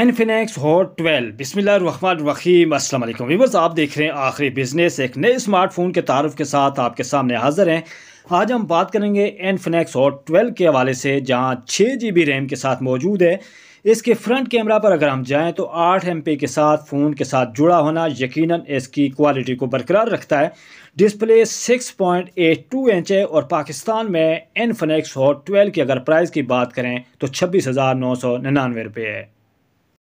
एनफिनेक्स hot twelve बिस्मिल्लाम अस्सलाम वालेकुम viewers आप देख रहे हैं आखिरी बिजनेस एक नए स्मार्टफोन के तारफ़ के साथ आपके सामने हाजिर हैं आज हम बात करेंगे एनफिनेक्स हॉट ट्वेल्व के हवाले से जहां छः जी बी रैम के साथ मौजूद है इसके फ्रंट कैमरा पर अगर हम जाएं तो आठ एम के साथ फ़ोन के साथ जुड़ा होना यकीन इसकी क्वालिटी को बरकरार रखता है डिस्प्ले 6.82 इंच है और पाकिस्तान में एनफिनेक्स हॉट ट्वेल्व की अगर प्राइस की बात करें तो छब्बीस हज़ार नौ सौ निन्यानवे रुपये है